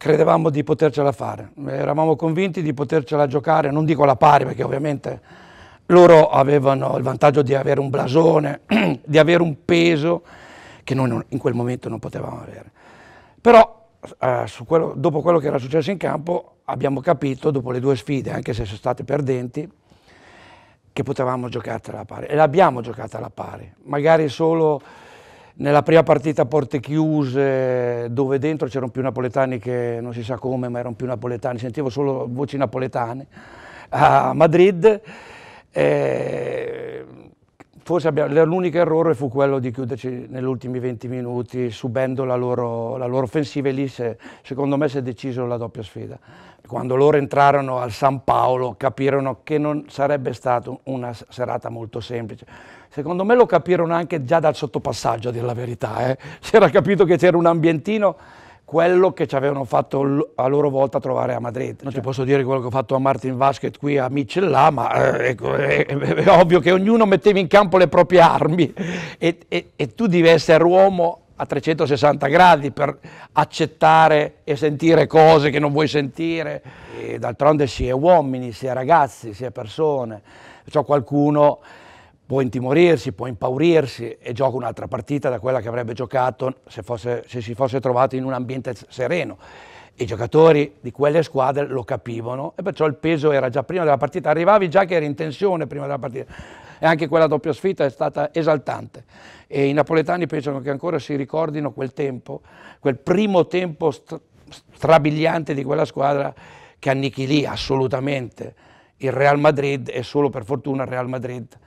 credevamo di potercela fare, eravamo convinti di potercela giocare, non dico alla pari perché ovviamente loro avevano il vantaggio di avere un blasone, di avere un peso che noi non, in quel momento non potevamo avere. Però eh, quello, dopo quello che era successo in campo abbiamo capito, dopo le due sfide, anche se sono state perdenti, che potevamo giocartela alla pari e l'abbiamo giocata alla pari, magari solo nella prima partita a porte chiuse, dove dentro c'erano più napoletani che non si sa come, ma erano più napoletani, sentivo solo voci napoletane, a Madrid. Eh, forse l'unico errore fu quello di chiuderci negli ultimi 20 minuti subendo la loro, la loro offensiva e lì se, secondo me si è deciso la doppia sfida. Quando loro entrarono al San Paolo capirono che non sarebbe stata una serata molto semplice. Secondo me lo capirono anche già dal sottopassaggio, a dire la verità. Eh. Si era capito che c'era un ambientino quello che ci avevano fatto a loro volta trovare a Madrid. Non cioè. ti certo. posso dire quello che ho fatto a Martin Vasquez qui a Micellà, ma eh, è, ecco, è, eh, è, ovvio che ognuno metteva in campo le proprie armi e, e, e tu devi essere uomo a 360 gradi per accettare e sentire cose che non vuoi sentire. E d'altronde si è uomini, si è ragazzi, si è persone. c'è qualcuno può intimorirsi, può impaurirsi e gioca un'altra partita da quella che avrebbe giocato se, fosse, se, si fosse trovato in un ambiente sereno. I giocatori di quelle squadre lo capivano e perciò il peso era già prima della partita, arrivavi già che eri in tensione prima della partita e anche quella doppia sfida è stata esaltante e i napoletani pensano che ancora si ricordino quel tempo, quel primo tempo strabiliante di quella squadra che annichilì assolutamente il Real Madrid e solo per fortuna il Real Madrid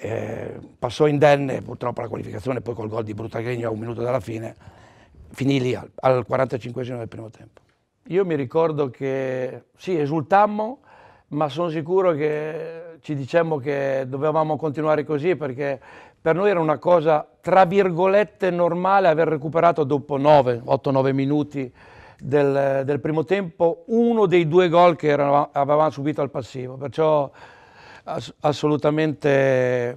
eh, passò indenne purtroppo la qualificazione, poi col gol di Brutagregno a un minuto dalla fine, finì lì al, al 45 del primo tempo. Io mi ricordo che sì, esultammo, ma sono sicuro che ci dicemmo che dovevamo continuare così perché per noi era una cosa, tra virgolette, normale aver recuperato dopo 9, 8-9 minuti del, del, primo tempo uno dei due gol che eravamo, avevamo subito al passivo. Perciò ass assolutamente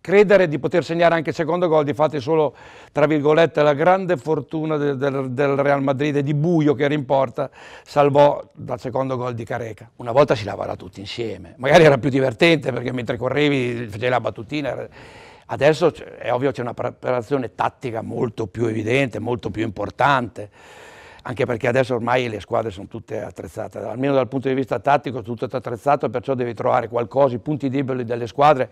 credere di poter segnare anche il secondo gol, di fatto solo, tra virgolette, la grande fortuna del, del, del, Real Madrid di Buio che era in porta, salvò dal secondo gol di Careca. Una volta si lavava tutti insieme, magari era più divertente perché mentre correvi facevi la battutina, adesso è ovvio c'è una preparazione tattica molto più evidente, molto più importante anche perché adesso ormai le squadre sono tutte attrezzate, almeno dal punto di vista tattico tutto è attrezzato, perciò devi trovare qualcosa, i punti deboli delle squadre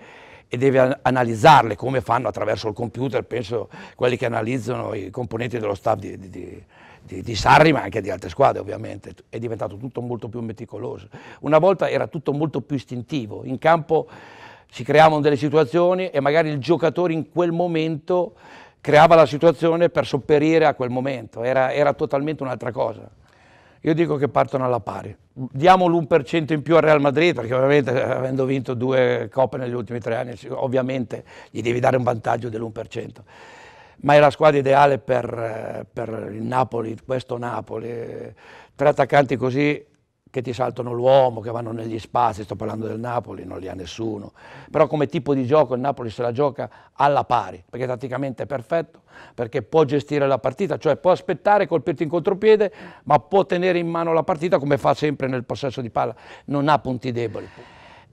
e devi analizzarle come fanno attraverso il computer, penso quelli che analizzano i componenti dello staff di, di, di, di Sarri ma anche di altre squadre ovviamente, è diventato tutto molto più meticoloso. Una volta era tutto molto più istintivo, in campo si creavano delle situazioni e magari il giocatore in quel momento creava la situazione per sopperire a quel momento, era, era totalmente un'altra cosa. Io dico che partono alla pari. Diamo l'1% in più al Real Madrid, perché ovviamente eh, avendo vinto due coppe negli ultimi tre anni, ovviamente gli devi dare un vantaggio dell'1%. Ma è la squadra ideale per, eh, per il Napoli, questo Napoli. Tre attaccanti così che ti saltano l'uomo, che vanno negli spazi, sto parlando del Napoli, non li ha nessuno, però come tipo di gioco il Napoli se la gioca alla pari, perché tatticamente è perfetto, perché può gestire la partita, cioè può aspettare, colpirti in contropiede, ma può tenere in mano la partita come fa sempre nel possesso di palla, non ha punti deboli.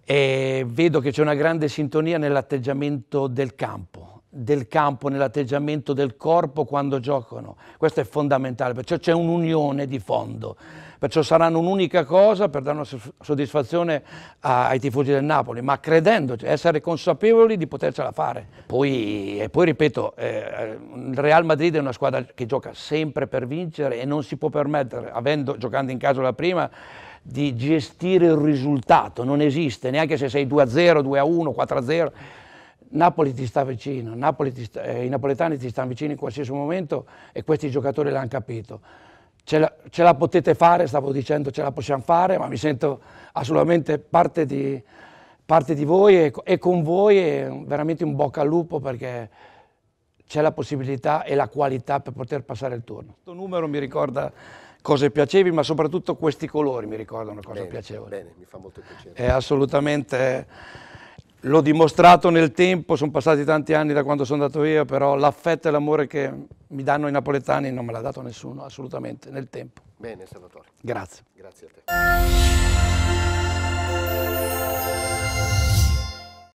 E vedo che c'è una grande sintonia nell'atteggiamento del campo, del campo, nell'atteggiamento del corpo quando giocano. Questo è fondamentale, perciò c'è un'unione di fondo. Perciò saranno un'unica cosa per dare una soddisfazione a, ai tifosi del Napoli, ma credendoci, cioè, essere consapevoli di potercela fare. Poi, e poi ripeto, eh, il Real Madrid è una squadra che gioca sempre per vincere e non si può permettere, avendo, giocando in casa la prima, di gestire il risultato, non esiste, neanche se sei 2-0, 2-1, 4-0 Napoli ti sta vicino, ti sta, eh, i napoletani ti stanno vicini in qualsiasi momento e questi giocatori l'hanno capito. Ce la, ce la, potete fare, stavo dicendo ce la possiamo fare, ma mi sento assolutamente parte di, parte di voi e, e, con voi e veramente un bocca al lupo perché c'è la possibilità e la qualità per poter passare il turno. Questo numero mi ricorda cose piacevoli, ma soprattutto questi colori mi ricordano cose piacevoli. Bene, mi fa molto piacere. È assolutamente L'ho dimostrato nel tempo, sono passati tanti anni da quando sono andato via, però l'affetto e l'amore che mi danno i napoletani non me l'ha dato nessuno, assolutamente, nel tempo. Bene, Salvatore. Grazie. Grazie a te.